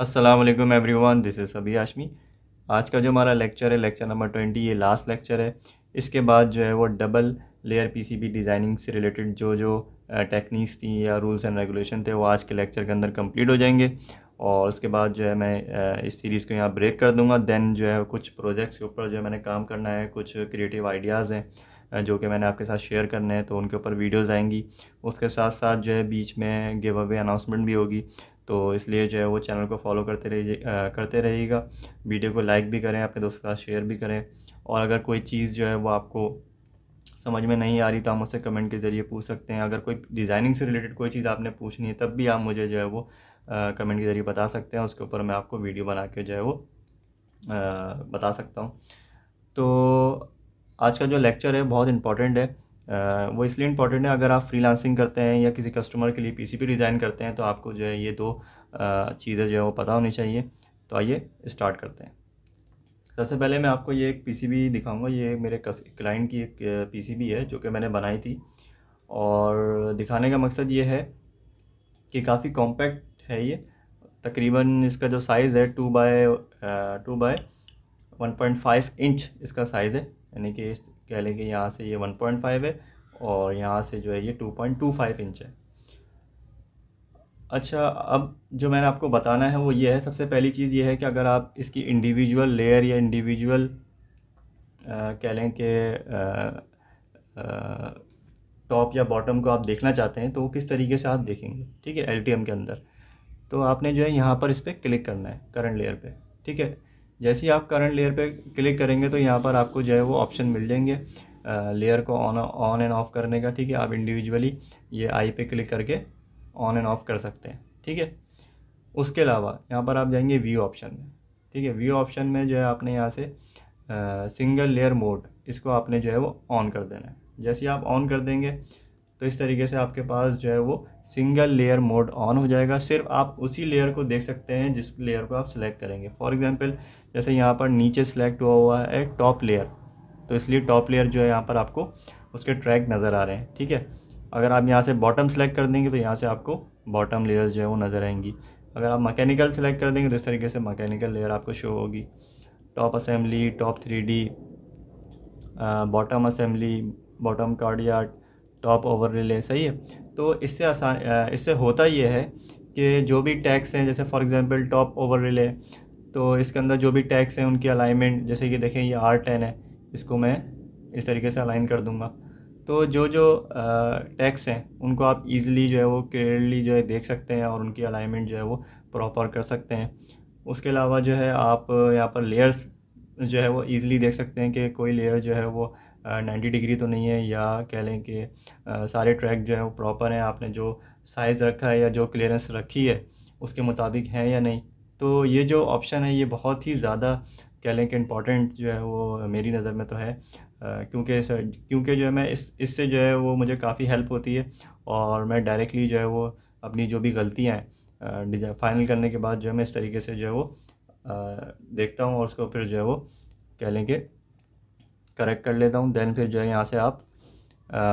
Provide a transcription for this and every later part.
अस्सलाम every one this is अभी आशमी आज का जो हमारा लेक्चर है लेक्चर नंबर ट्वेंटी ये लास्ट लेक्चर है इसके बाद जो है वो डबल लेयर पीसीबी डिज़ाइनिंग से रिलेटेड जो जो टेक्निक्स थी या रूल्स एंड रेगुलेशन थे वो आज के लेक्चर के अंदर कंप्लीट हो जाएंगे और उसके बाद जो है मैं इस सीरीज़ को यहाँ ब्रेक कर दूँगा दैन जो है कुछ प्रोजेक्ट्स के ऊपर जो मैंने काम करना है कुछ क्रिएटिव आइडियाज़ हैं जो कि मैंने आपके साथ शेयर करने हैं तो उनके ऊपर वीडियोस आएंगी उसके साथ साथ जो है बीच में गिव अवे अनाउंसमेंट भी होगी तो इसलिए जो है वो चैनल को फॉलो करते रहिए करते रहिएगा वीडियो को लाइक भी करें अपने दोस्तों के साथ शेयर भी करें और अगर कोई चीज़ जो है वो आपको समझ में नहीं आ रही तो आप मुझसे कमेंट के ज़रिए पूछ सकते हैं अगर कोई डिज़ाइनिंग से रिलेटेड कोई चीज़ आपने पूछनी है तब भी आप मुझे जो है वो कमेंट के ज़रिए बता सकते हैं उसके ऊपर मैं आपको वीडियो बना के जो है वो आ, बता सकता हूँ तो आज का जो लेक्चर है बहुत इंपॉर्टेंट है वो इसलिए इंपॉर्टेंट है अगर आप फ्रीलांसिंग करते हैं या किसी कस्टमर के लिए पीसीबी डिज़ाइन करते हैं तो आपको जो है ये दो चीज़ें जो है वो पता होनी चाहिए तो आइए स्टार्ट करते हैं सबसे पहले मैं आपको ये एक पीसीबी दिखाऊंगा ये मेरे क्लाइंट की एक पीसीबी है जो कि मैंने बनाई थी और दिखाने का मकसद ये है कि काफ़ी कॉम्पैक्ट है ये तकरीबन इसका जो साइज़ है two by two by one point five inch इसका साइज़ है यानी कि कह लें कि यहाँ से ये पॉइंट 1.5 है और यहाँ से जो है ये 2.25 इंच है अच्छा अब जो मैंने आपको बताना है वो ये है सबसे पहली चीज़ ये है कि अगर आप इसकी इंडिविजुअल लेयर या इंडिविजुअल कह लें कि टॉप या बॉटम को आप देखना चाहते हैं तो वो किस तरीके से आप देखेंगे ठीक है एल के अंदर तो आपने जो है यहाँ पर इस पर क्लिक करना है करंट लेयर पर ठीक है जैसे ही आप करंट लेयर पे क्लिक करेंगे तो यहाँ पर आपको जो है वो ऑप्शन मिल जाएंगे लेयर को ऑन ऑन एंड ऑफ़ करने का ठीक है आप इंडिविजुअली ये आई पे क्लिक करके ऑन एंड ऑफ़ कर सकते हैं ठीक है उसके अलावा यहाँ पर आप जाएंगे व्यू ऑप्शन में ठीक है व्यू ऑप्शन में जो है आपने यहाँ से सिंगल लेयर मोड इसको आपने जो है वो ऑन कर देना है जैसे आप ऑन कर देंगे तो इस तरीके से आपके पास जो है वो सिंगल लेयर मोड ऑन हो जाएगा सिर्फ आप उसी लेयर को देख सकते हैं जिस लेयर को आप सिलेक्ट करेंगे फॉर एग्जांपल जैसे यहाँ पर नीचे सेलेक्ट हुआ हुआ है टॉप लेयर तो इसलिए टॉप लेयर जो है यहाँ पर आपको उसके ट्रैक नज़र आ रहे हैं ठीक है अगर आप यहाँ से बॉटम सेलेक्ट कर देंगे तो यहाँ से आपको बॉटम लेयर जो है वो नज़र आएंगी अगर आप मकैनिकल सेलेक्ट कर देंगे तो इस तरीके से मकैनिकल लेयर आपको शो होगी top assembly top three bottom assembly bottom कार्डियाट टॉप ओवर रिले सही है तो इससे आसान इससे होता ये है कि जो भी टैक्स हैं जैसे for example top overlay तो इसके अंदर जो भी टैक्स हैं उनकी अलाइनमेंट जैसे कि देखें ये आर टेन है इसको मैं इस तरीके से अलाइन कर दूँगा तो जो जो टैक्स हैं उनको आप इजीली जो है वो क्लियरली जो है देख सकते हैं और उनकी अलाइनमेंट जो है वो प्रॉपर कर सकते हैं उसके अलावा जो है आप यहाँ पर लेयर्स जो है वो ईज़िली देख सकते हैं कि कोई लेयर जो है वो नाइन्टी डिग्री तो नहीं है या कह लें कि सारे ट्रैक जो है वो प्रॉपर हैं आपने जो साइज़ रखा है या जो क्लियरेंस रखी है उसके मुताबिक हैं या नहीं तो ये जो ऑप्शन है ये बहुत ही ज़्यादा कह लें कि इम्पॉर्टेंट जो है वो मेरी नज़र में तो है क्योंकि क्योंकि जो है मैं इस इससे जो है वो मुझे काफ़ी हेल्प होती है और मैं डायरेक्टली जो है वो अपनी जो भी गलतियाँ हैं फाइनल करने के बाद जो है मैं इस तरीके से जो है वो देखता हूँ और उसको फिर जो है वो कह लेंगे करेक्ट कर लेता हूँ दैन फिर जो है यहाँ से आप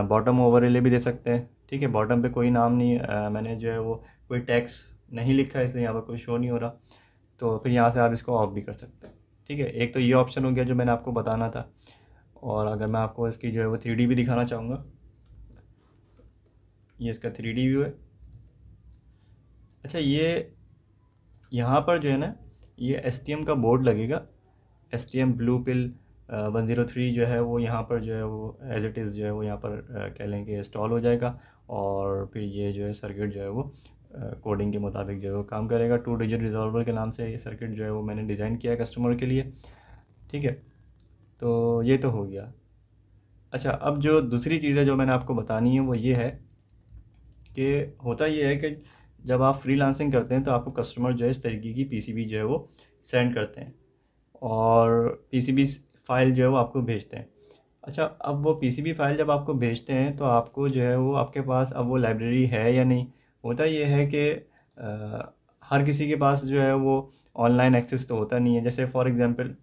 बॉटम ओवर ले भी दे सकते हैं ठीक है बॉटम पे कोई नाम नहीं आ, मैंने जो है वो कोई टैक्स नहीं लिखा है इसलिए यहाँ पर कोई शो नहीं हो रहा तो फिर यहाँ से आप इसको ऑफ भी कर सकते हैं ठीक है एक तो ये ऑप्शन हो गया जो मैंने आपको बताना था और अगर मैं आपको इसकी जो है वो थ्री भी दिखाना चाहूँगा ये इसका थ्री व्यू है अच्छा ये यहाँ पर जो है ना ये एस का बोर्ड लगेगा S T M blue pill one zero three जो है वो यहाँ पर जो है वो एज इट इज़ जो है वो यहाँ पर कह लें कि इंस्टॉल हो जाएगा और फिर ये जो है सर्किट जो है वो कोडिंग के मुताबिक जो है वो काम करेगा टू डिजिट रिजॉल्वर के नाम से ये सर्किट जो है वो मैंने डिज़ाइन किया है कस्टमर के लिए ठीक है तो ये तो हो गया अच्छा अब जो दूसरी चीज़ है जो मैंने आपको बतानी है वो ये है कि होता ये है कि जब आप लांसिंग करते हैं तो आपको कस्टमर जो है इस तरीके की पी जो है वो सेंड करते हैं और पी फाइल जो है वो आपको भेजते हैं अच्छा अब वो पी फाइल जब आपको भेजते हैं तो आपको जो है वो आपके पास अब वो लाइब्रेरी है या नहीं होता ये है कि आ, हर किसी के पास जो है वो ऑनलाइन एक्सेस तो होता नहीं है जैसे फॉर एग्ज़ाम्पल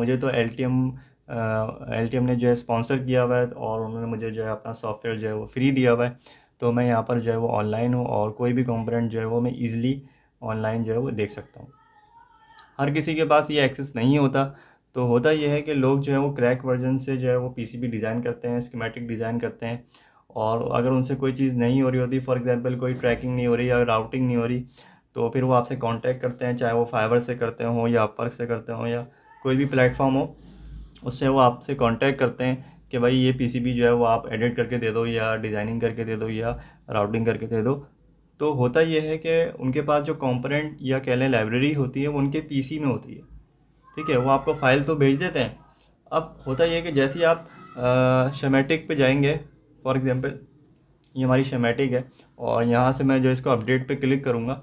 मुझे तो एल एल टी एम ने जो है स्पॉन्सर किया हुआ है और उन्होंने मुझे जो है अपना सॉफ्टवेयर जो है वो फ्री दिया हुआ है तो मैं यहाँ पर जो है वो ऑनलाइन हूँ और कोई भी कंपोनेंट जो है वो मैं ईज़िली ऑनलाइन जो है वो देख सकता हूँ हर किसी के पास ये एक्सेस नहीं होता तो होता यह है कि लोग जो है वो क्रैक वर्जन से जो है वो पीसीबी डिज़ाइन करते हैं स्कीमेटिक डिज़ाइन करते हैं और अगर उनसे कोई चीज़ नहीं हो रही होती फॉर एग्ज़ाम्पल कोई ट्रैकिंग नहीं हो रही या राउटिंग नहीं हो रही तो फिर वो आपसे कांटेक्ट करते हैं चाहे वो फाइबर से करते हों या अपवर्क से करते हों या कोई भी प्लेटफॉर्म हो उससे वो आपसे कॉन्टैक्ट करते हैं कि भाई ये पीसीबी जो है वो आप एडिट करके दे दो या डिज़ाइनिंग करके दे दो या राउटिंग करके दे दो तो होता ये है कि उनके पास जो कॉम्पोनेंट या कह लें लाइब्रेरी होती है वो उनके पीसी में होती है ठीक है वो आपको फ़ाइल तो भेज देते हैं अब होता यह है कि जैसे ही आप शमेटिक पे जाएंगे फॉर एग्ज़ाम्पल ये हमारी शमेटिक है और यहाँ से मैं जो इसको अपडेट पे क्लिक करूँगा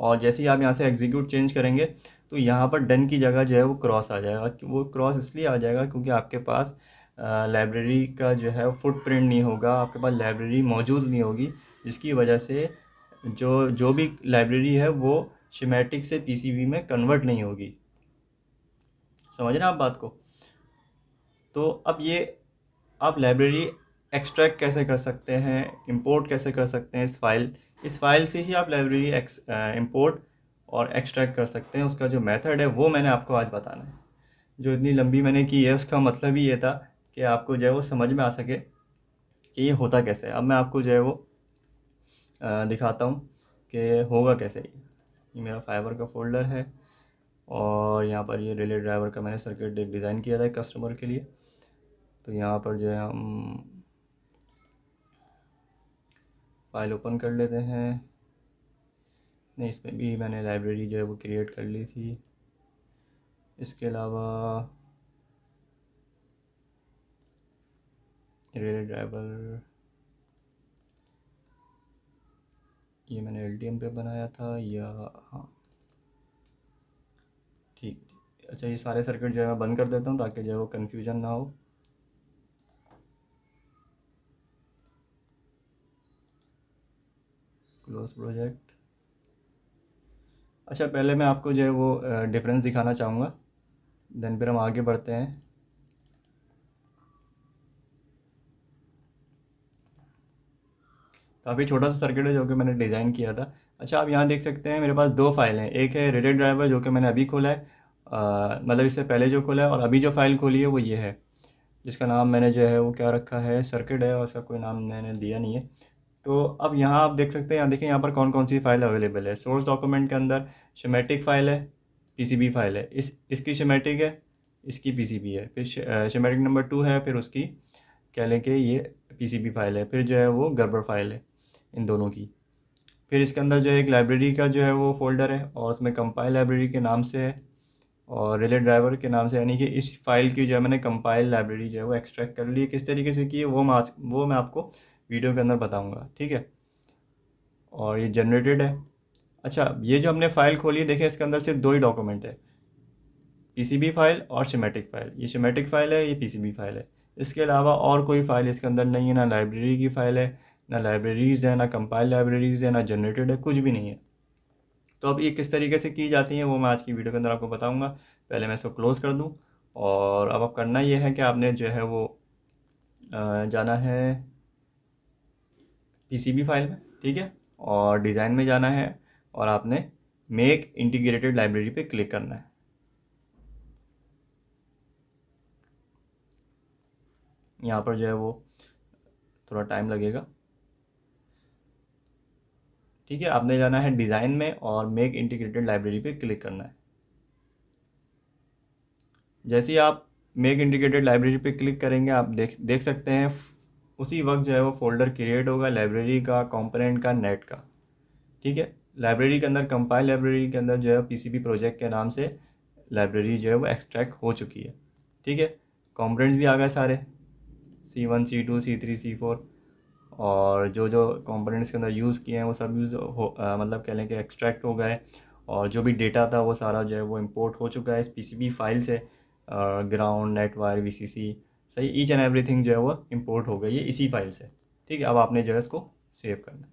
और जैसे ही आप यहाँ से एग्जीक्यूट चेंज करेंगे तो यहाँ पर डन की जगह जो है वो क्रॉस आ जाएगा वो क्रॉस इसलिए आ जाएगा क्योंकि आपके पास लाइब्रेरी का जो है फुटप्रिंट नहीं होगा आपके पास लाइब्रेरी मौजूद नहीं होगी जिसकी वजह से जो जो भी लाइब्रेरी है वो शिमेटिक से पीसीबी में कन्वर्ट नहीं होगी समझ रहे हैं आप बात को तो अब ये आप लाइब्रेरी एक्सट्रैक्ट कैसे कर सकते हैं इम्पोर्ट कैसे कर सकते हैं इस फाइल इस फाइल से ही आप लाइब्रेरी इम्पोर्ट और एक्सट्रैक्ट कर सकते हैं उसका जो मेथड है वो मैंने आपको आज बताना है जो इतनी लंबी मैंने की है उसका मतलब ही ये था कि आपको जो है वो समझ में आ सके कि ये होता कैसे है अब मैं आपको जो है वो दिखाता हूँ कि होगा कैसे ये मेरा फाइबर का फोल्डर है और यहाँ पर ये रिले ड्राइवर का मैंने सर्किट एक डिज़ाइन किया था कस्टमर के लिए तो यहाँ पर जो है हम फाइल ओपन कर लेते हैं ने इसमें भी मैंने लाइब्रेरी जो है वो क्रिएट कर ली थी इसके अलावा रेल ड्राइवर ये मैंने एल पे बनाया था या हाँ ठीक अच्छा ये सारे सर्किट जो है मैं बंद कर देता हूँ ताकि जो है वो कन्फ्यूजन ना हो क्लोज प्रोजेक्ट अच्छा पहले मैं आपको जो है वो डिफरेंस दिखाना चाहूँगा देन फिर हम आगे बढ़ते हैं काफ़ी तो छोटा सा सर्किट है जो कि मैंने डिज़ाइन किया था अच्छा आप यहाँ देख सकते हैं मेरे पास दो फाइलें हैं एक है रेडेड ड्राइवर जो कि मैंने अभी खोला है मतलब इससे पहले जो खोला है और अभी जो फाइल खोली है वो ये है जिसका नाम मैंने जो है वो क्या रखा है सर्किट है और उसका कोई नाम मैंने दिया नहीं है तो अब यहाँ आप देख सकते हैं यहाँ देखें यहाँ पर कौन कौन सी फाइल अवेलेबल है सोर्स डॉक्यूमेंट के अंदर शमेटिक फाइल है पीसीबी फाइल है इस इसकी शमेटिक है इसकी पीसीबी है फिर शमेटिक नंबर टू है फिर उसकी कह लें कि ये पीसीबी फाइल है फिर जो है वो गर्बर फाइल है इन दोनों की फिर इसके अंदर जो है एक लाइब्रेरी का जो है वो फोल्डर है और उसमें कंपाइल लाइब्रेरी के नाम से है और रिले ड्राइवर के नाम से यानी कि इस फाइल की जो है मैंने कंपाइल लाइब्रेरी जो है वो एक्सट्रैक्ट कर ली है किस तरीके से की है वो मैं वो मैं आपको वीडियो के अंदर बताऊँगा ठीक है और ये जनरेटेड है अच्छा ये जो हमने फ़ाइल खोली देखें इसके अंदर सिर्फ दो ही डॉक्यूमेंट है पीसीबी फाइल और सीमेटिक फाइल ये सीमेटिक फाइल है ये पीसीबी फाइल है इसके अलावा और कोई फ़ाइल इसके अंदर नहीं है ना लाइब्रेरी की फ़ाइल है ना लाइब्रेरीज़ है ना कंपाइल लाइब्रेरीज़ है ना जनरेटेड है कुछ भी नहीं है तो अब ये किस तरीके से की जाती है वो मैं आज की वीडियो के अंदर आपको बताऊँगा पहले मैं इसको क्लोज़ कर दूँ और अब अब करना ये है कि आपने जो है वो जाना है पीसीबी फाइल में ठीक है और डिज़ाइन में जाना है और आपने मेक इंटीग्रेटेड लाइब्रेरी पे क्लिक करना है यहाँ पर जो है वो थोड़ा टाइम लगेगा ठीक है आपने जाना है डिज़ाइन में और मेक इंटीग्रेटेड लाइब्रेरी पे क्लिक करना है जैसे ही आप मेक इंटीग्रेटेड लाइब्रेरी पे क्लिक करेंगे आप देख देख सकते हैं उसी वक्त जो है वो फोल्डर क्रिएट होगा लाइब्रेरी का कॉम्पोनेंट का नेट का ठीक है लाइब्रेरी के अंदर कंपाइल लाइब्रेरी के अंदर जो है पीसीबी प्रोजेक्ट के नाम से लाइब्रेरी जो है वो एक्सट्रैक्ट हो चुकी है ठीक है कॉम्पोनेंट्स भी आ गए सारे C one C two C three C four और जो जो कंपोनेंट्स के अंदर यूज़ किए हैं वो सब यूज़ हो आ, मतलब कह लें कि एक्सट्रैक्ट हो गए और जो भी डेटा था वो सारा जो है वो इम्पोर्ट हो चुका है इस पी फाइल से ग्राउंड नेटवायर वी सही ईच एंड एवरीथिंग जो है वो इम्पोर्ट हो गई है इसी फाइल से ठीक है अब आपने जो है इसको सेव करना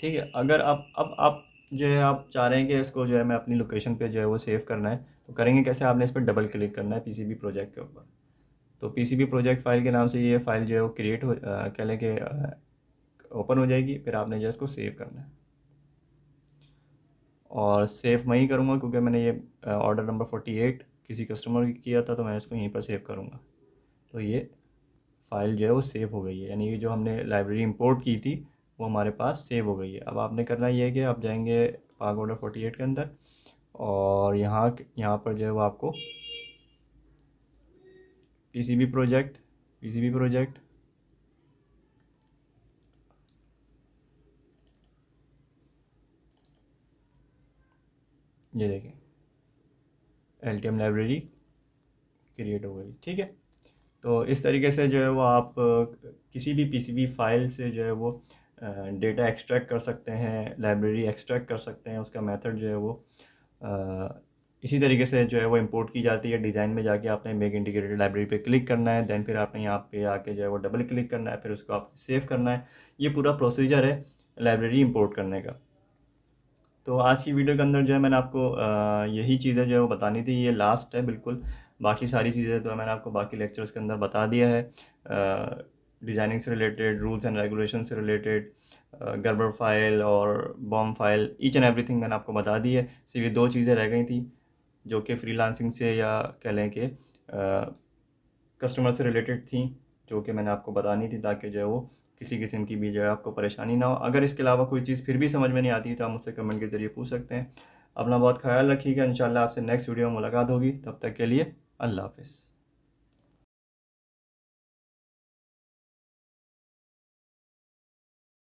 ठीक है अगर आप अब आप जो है आप चाह रहे हैं कि इसको जो है मैं अपनी लोकेशन पे जो है वो सेव करना है तो करेंगे कैसे आपने इस पर डबल क्लिक करना है पीसीबी प्रोजेक्ट के ऊपर तो पीसीबी प्रोजेक्ट फाइल के नाम से ये फाइल जो है वो क्रिएट हो कह लें कि ओपन हो जाएगी फिर आपने जो है इसको सेव करना है और सेव मैं ही करूँगा क्योंकि मैंने ये ऑर्डर नंबर फोर्टी एट किसी कस्टमर की किया था तो मैं इसको यहीं पर सेव करूँगा तो ये फ़ाइल जो है वो सेव हो गई है यानी कि जो हमने लाइब्रेरी इंपोर्ट की थी वो हमारे पास सेव हो गई है अब आपने करना ये है कि आप जाएंगे ऑर्डर फोर्टी एट के अंदर और यहाँ यहाँ पर जो है वो आपको पीसीबी प्रोजेक्ट पीसीबी प्रोजेक्ट ये देखें एल लाइब्रेरी क्रिएट हो गई ठीक है तो इस तरीके से जो है वो आप किसी भी पीसीबी फाइल से जो है वो डेटा एक्सट्रैक्ट कर सकते हैं लाइब्रेरी एक्सट्रैक्ट कर सकते हैं उसका मेथड जो है वो इसी तरीके से जो है वो इंपोर्ट की जाती है डिज़ाइन में जाके आपने मेक इंटीग्रेटेड लाइब्रेरी पे क्लिक करना है दैन फिर आपने यहाँ पे आके जो है वो डबल क्लिक करना है फिर उसको आप सेव करना है ये पूरा प्रोसीजर है लाइब्रेरी इम्पोर्ट करने का तो आज की वीडियो के अंदर जो है मैंने आपको यही चीज़ें जो है वो बतानी थी ये लास्ट है बिल्कुल बाकी सारी चीज़ें तो मैंने आपको बाकी लेक्चर्स के अंदर बता दिया है डिज़ाइनिंग से रिलेटेड रूल्स एंड रेगुलेशन से रिलेटेड गड़बड़ फाइल और BOM file each and everything मैंने आपको बता दी है सिर्फ ये दो चीज़ें रह गई थी जो कि फ्रीलांसिंग से या कह लें कि कस्टमर से रिलेटेड थी जो कि मैंने आपको बतानी थी ताकि जो है वो किसी किस्म की भी जो है आपको परेशानी ना हो अगर इसके अलावा कोई चीज़ फिर भी समझ में नहीं आती तो आप मुझसे कमेंट के ज़रिए पूछ सकते हैं अपना बहुत ख्याल रखिएगा इन आपसे नेक्स्ट वीडियो में मुलाकात होगी तब तक के लिए अल्लाह हाफिज़